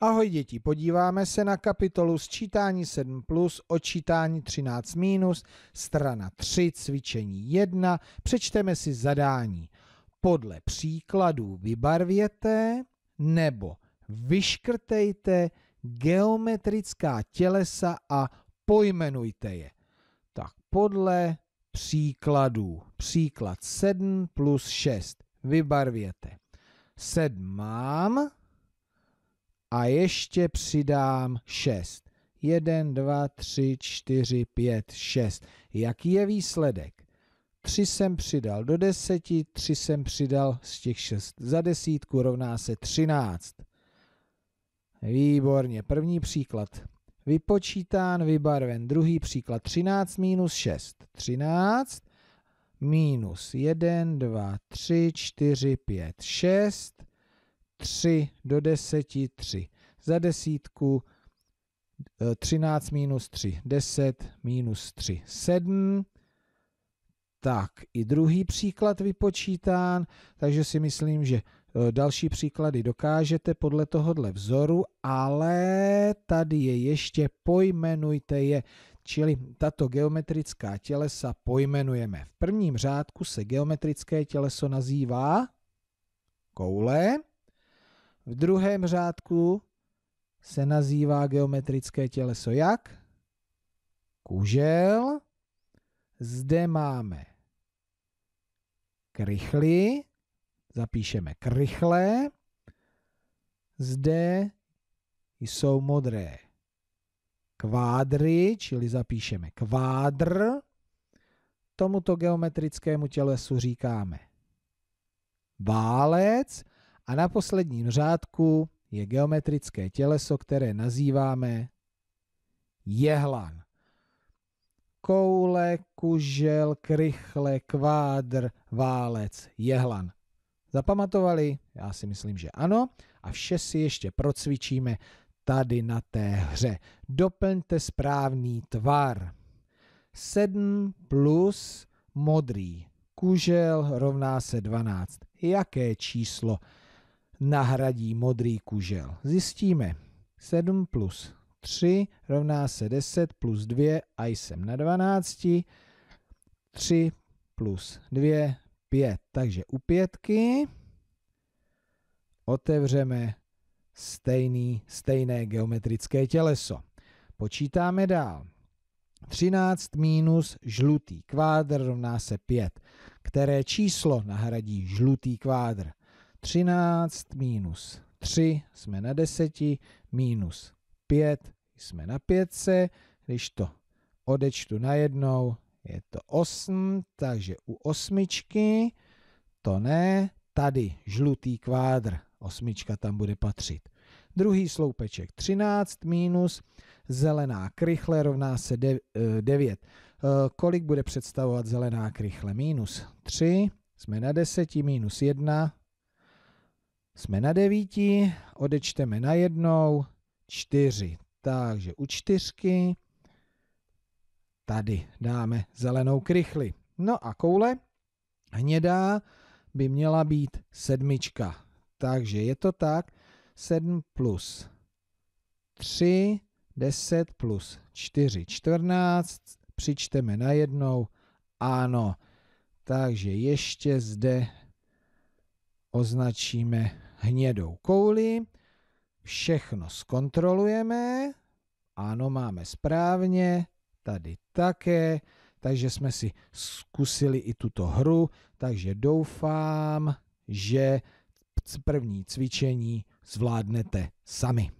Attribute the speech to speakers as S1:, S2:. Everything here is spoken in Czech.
S1: Ahoj děti, podíváme se na kapitolu sčítání 7 plus, odčítání 13 minus, strana 3, cvičení 1, přečteme si zadání. Podle příkladů vybarvěte nebo vyškrtejte geometrická tělesa a pojmenujte je. Tak podle příkladů, příklad 7 plus 6, vybarvěte. 7 mám, a ještě přidám 6. 1, 2, 3, 4, 5, 6. Jaký je výsledek? 3 jsem přidal do 10, 3 jsem přidal z těch 6 za desítku, rovná se 13. Výborně, první příklad vypočítán, vybarven. Druhý příklad 13 minus 6. 13 minus 1, 2, 3, 4, 5, 6. 3 do 10, 3. Za desítku 13 eh, minus 3, 10 minus 3, 7. Tak, i druhý příklad vypočítán, takže si myslím, že eh, další příklady dokážete podle tohohle vzoru, ale tady je ještě pojmenujte je, čili tato geometrická tělesa pojmenujeme. V prvním řádku se geometrické těleso nazývá koule, v druhém řádku se nazývá geometrické těleso jak? Kužel. Zde máme krychly, zapíšeme krychle. Zde jsou modré kvádry, čili zapíšeme kvádr. Tomuto geometrickému tělesu říkáme válec. A na posledním řádku je geometrické těleso, které nazýváme jehlan. Koule, kužel, krychle, kvádr, válec, jehlan. Zapamatovali? Já si myslím, že ano. A vše si ještě procvičíme tady na té hře. Doplňte správný tvar. 7 plus modrý kužel rovná se 12. Jaké číslo? nahradí modrý kužel. Zjistíme. 7 plus 3 rovná se 10 plus 2 a jsem na 12. 3 plus 2, 5. Takže u pětky otevřeme stejný, stejné geometrické těleso. Počítáme dál. 13 minus žlutý kvádr rovná se 5. Které číslo nahradí žlutý kvádr? 13 minus 3 jsme na 10, minus 5 jsme na 5, když to odečtu najednou, je to 8, takže u osmičky to ne, tady žlutý kvádr, osmička tam bude patřit. Druhý sloupeček 13 minus zelená krychle rovná se 9. Eh, eh, kolik bude představovat zelená krychle? Minus 3, jsme na 10, minus 1, jsme na devíti, odečteme na jednou, čtyři. Takže u čtyřky tady dáme zelenou krychli. No a koule hnědá by měla být sedmička. Takže je to tak, 7 plus 3, 10 plus 4, 14, přičteme na jednou, ano. Takže ještě zde označíme hnědou kouli, všechno zkontrolujeme, ano, máme správně, tady také, takže jsme si zkusili i tuto hru, takže doufám, že první cvičení zvládnete sami.